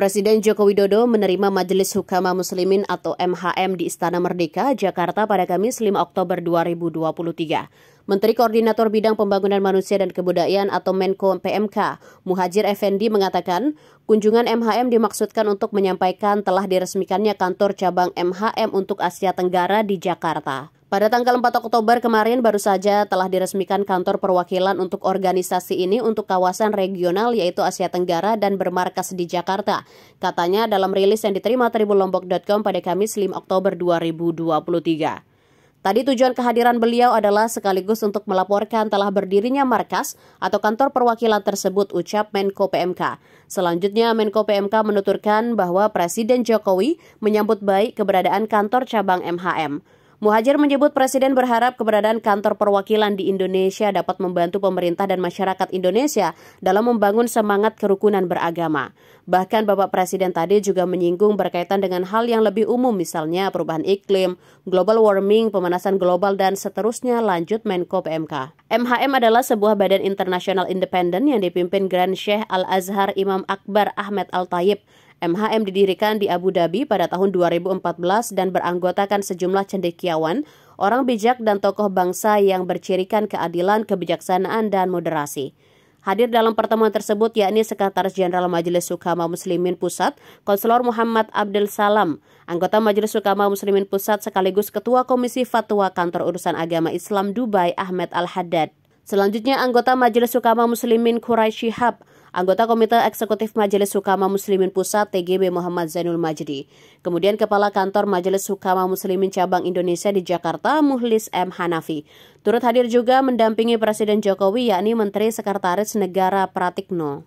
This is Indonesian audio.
Presiden Joko Widodo menerima Majelis Hukama Muslimin atau MHM di Istana Merdeka, Jakarta pada Kamis 5 Oktober 2023. Menteri Koordinator Bidang Pembangunan Manusia dan Kebudayaan atau Menko PMK, Muhajir Effendi mengatakan, kunjungan MHM dimaksudkan untuk menyampaikan telah diresmikannya kantor cabang MHM untuk Asia Tenggara di Jakarta. Pada tanggal 4 Oktober kemarin baru saja telah diresmikan kantor perwakilan untuk organisasi ini untuk kawasan regional yaitu Asia Tenggara dan bermarkas di Jakarta. Katanya dalam rilis yang diterima tribulombok.com pada Kamis 5 Oktober 2023. Tadi tujuan kehadiran beliau adalah sekaligus untuk melaporkan telah berdirinya markas atau kantor perwakilan tersebut ucap Menko PMK. Selanjutnya Menko PMK menuturkan bahwa Presiden Jokowi menyambut baik keberadaan kantor cabang MHM. Muhajir menyebut Presiden berharap keberadaan kantor perwakilan di Indonesia dapat membantu pemerintah dan masyarakat Indonesia dalam membangun semangat kerukunan beragama. Bahkan Bapak Presiden tadi juga menyinggung berkaitan dengan hal yang lebih umum misalnya perubahan iklim, global warming, pemanasan global, dan seterusnya lanjut Menko PMK. MHM adalah sebuah badan internasional independen yang dipimpin Grand Sheikh Al-Azhar Imam Akbar Ahmed Al-Tayyib MHM didirikan di Abu Dhabi pada tahun 2014 dan beranggotakan sejumlah cendekiawan, orang bijak dan tokoh bangsa yang bercirikan keadilan, kebijaksanaan, dan moderasi. Hadir dalam pertemuan tersebut yakni Sekretaris Jenderal Majelis Sukama Muslimin Pusat, Konselor Muhammad Abdul Salam, anggota Majelis Sukama Muslimin Pusat sekaligus Ketua Komisi Fatwa Kantor Urusan Agama Islam Dubai Ahmed Al-Haddad. Selanjutnya anggota Majelis Sukama Muslimin Quraisy Shihab, Anggota Komite Eksekutif Majelis Hukama Muslimin Pusat TGB Muhammad Zainul Majdi. Kemudian Kepala Kantor Majelis Hukama Muslimin Cabang Indonesia di Jakarta Muhlis M. Hanafi. Turut hadir juga mendampingi Presiden Jokowi yakni Menteri Sekretaris Negara Pratikno.